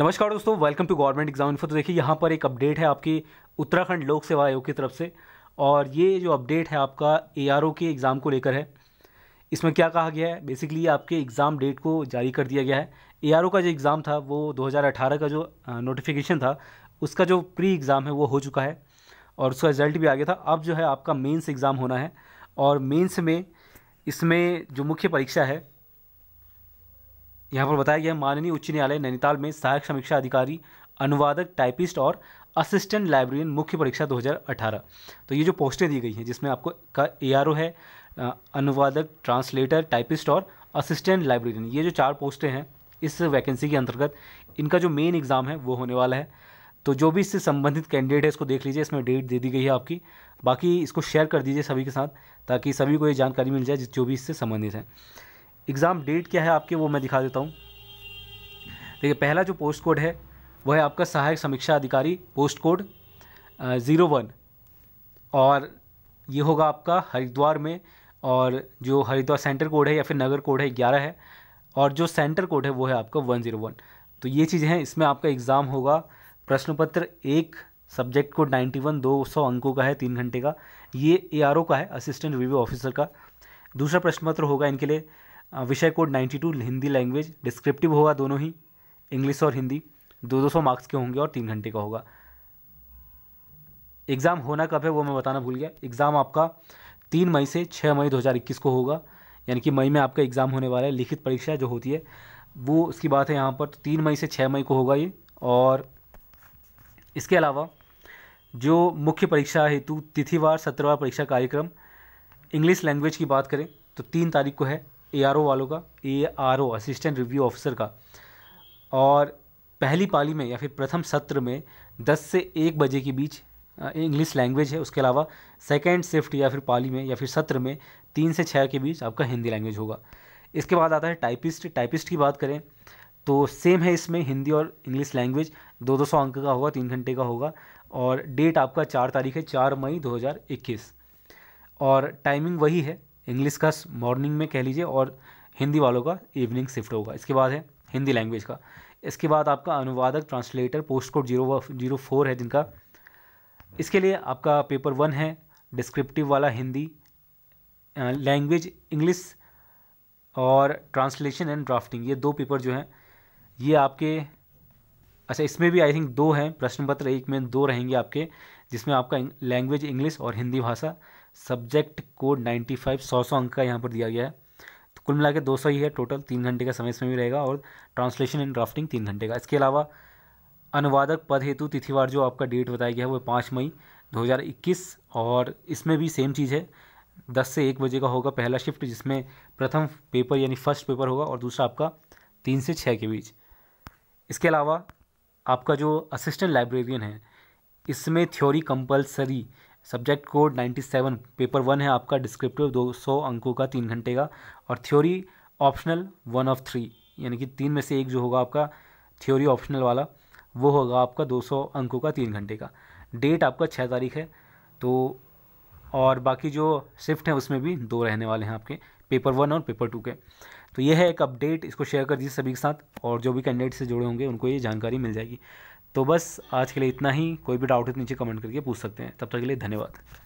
नमस्कार दोस्तों welcome to government exam info तो देखिए यहाँ पर एक अपडेट है आपकी उत्तराखंड लोक सेवा आयोग की तरफ से और ये जो अपडेट है आपका ए के एग्ज़ाम को लेकर है इसमें क्या कहा गया है बेसिकली आपके एग्ज़ाम डेट को जारी कर दिया गया है ए का जो एग्ज़ाम था वो 2018 का जो नोटिफिकेशन था उसका जो प्री एग्ज़ाम है वो हो चुका है और उसका रिजल्ट भी आ गया था अब जो है आपका मेंस एग्ज़ाम होना है और मेंस में इसमें जो मुख्य परीक्षा है यहाँ पर बताया गया माननीय उच्च न्यायालय नैनीताल में सहायक समीक्षा अधिकारी अनुवादक टाइपिस्ट और असिस्टेंट लाइब्रेरियन मुख्य परीक्षा 2018 तो ये जो पोस्टें दी गई हैं जिसमें आपको का ए है अनुवादक ट्रांसलेटर टाइपिस्ट और असिस्टेंट लाइब्रेरियन ये जो चार पोस्टें हैं इस वैकेंसी के अंतर्गत इनका जो मेन एग्ज़ाम है वो होने वाला है तो जो भी इससे संबंधित कैंडिडेट है इसको देख लीजिए इसमें डेट दे दी गई है आपकी बाकी इसको शेयर कर दीजिए सभी के साथ ताकि सभी को ये जानकारी मिल जाए जो भी इससे संबंधित है एग्ज़ाम डेट क्या है आपके वो मैं दिखा देता हूँ देखिए पहला जो पोस्ट कोड है वह है आपका सहायक समीक्षा अधिकारी पोस्ट कोड ज़ीरो वन और ये होगा आपका हरिद्वार में और जो हरिद्वार सेंटर कोड है या फिर नगर कोड है ग्यारह है और जो सेंटर कोड है वो है आपका वन ज़ीरो वन तो ये चीज़ें हैं इसमें आपका एग्ज़ाम होगा प्रश्न पत्र एक सब्जेक्ट कोड नाइन्टी वन दो सौ अंकों का है तीन घंटे का ये ए का है असिस्टेंट रिव्यू ऑफिसर का दूसरा प्रश्न पत्र होगा इनके लिए विषय कोड 92 हिंदी लैंग्वेज डिस्क्रिप्टिव होगा दोनों ही इंग्लिश और हिंदी दो दो सौ मार्क्स के होंगे और तीन घंटे का होगा एग्ज़ाम होना कब है वो मैं बताना भूल गया एग्ज़ाम आपका तीन मई से छः मई दो को होगा यानी कि मई में आपका एग्ज़ाम होने वाला है लिखित परीक्षा जो होती है वो उसकी बात है यहाँ पर तो तीन मई से छः मई को होगा ये और इसके अलावा जो मुख्य परीक्षा हेतु तिथिवार सत्रहवार परीक्षा कार्यक्रम इंग्लिश लैंग्वेज की बात करें तो तीन तारीख को है ए e वालों का ए असिस्टेंट रिव्यू ऑफिसर का और पहली पाली में या फिर प्रथम सत्र में 10 से 1 बजे के बीच इंग्लिश लैंग्वेज है उसके अलावा सेकेंड शिफ्ट या फिर पाली में या फिर सत्र में तीन से छः के बीच आपका हिंदी लैंग्वेज होगा इसके बाद आता है टाइपिस्ट टाइपिस्ट की बात करें तो सेम है इसमें हिंदी और इंग्लिश लैंग्वेज दो दो सौ अंक का होगा तीन घंटे का होगा और डेट आपका चार तारीख है चार मई दो हज़ार इक्कीस और टाइमिंग वही है इंग्लिश का मॉर्निंग में कह लीजिए और हिंदी वालों का इवनिंग शिफ्ट होगा इसके बाद है हिंदी लैंग्वेज का इसके बाद आपका अनुवादक translator post code zero zero four है जिनका इसके लिए आपका पेपर वन है डिस्क्रिप्टिव वाला हिंदी लैंग्वेज इंग्लिश और ट्रांसलेशन एंड ड्राफ्टिंग ये दो पेपर जो हैं ये आपके अच्छा इसमें भी आई थिंक दो हैं प्रश्न पत्र एक में दो रहेंगे आपके जिसमें आपका लैंग्वेज इंग्लिश और हिंदी भाषा सब्जेक्ट कोड नाइन्टी फाइव सौ सौ अंक का यहाँ पर दिया गया है तो कुल मिला के दो सौ ही है टोटल तीन घंटे का समय इसमें भी रहेगा और ट्रांसलेशन एंड ड्राफ्टिंग तीन घंटे का इसके अलावा अनुवादक पद हेतु तिथिवार जो आपका डेट बताया गया है वो पाँच मई 2021 और इसमें भी सेम चीज़ है दस से एक बजे का होगा पहला शिफ्ट जिसमें प्रथम पेपर यानी फर्स्ट पेपर होगा और दूसरा आपका तीन से छः के बीच इसके अलावा आपका जो असिस्टेंट लाइब्रेरियन है इसमें theory compulsory subject code 97 paper one है आपका डिस्क्रिप्टिव 200 अंकों का तीन घंटे का और theory optional one of three यानी कि तीन में से एक जो होगा आपका थ्योरी ऑप्शनल वाला वो होगा आपका 200 अंकों का तीन घंटे का डेट आपका छः तारीख है तो और बाकी जो शिफ्ट हैं उसमें भी दो रहने वाले हैं आपके पेपर वन और पेपर टू के तो ये है एक अपडेट इसको शेयर कर दीजिए सभी के साथ और जो भी कैंडिडेट से जुड़े होंगे उनको ये जानकारी मिल जाएगी तो बस आज के लिए इतना ही कोई भी डाउट है तो नीचे कमेंट करके पूछ सकते हैं तब तक के लिए धन्यवाद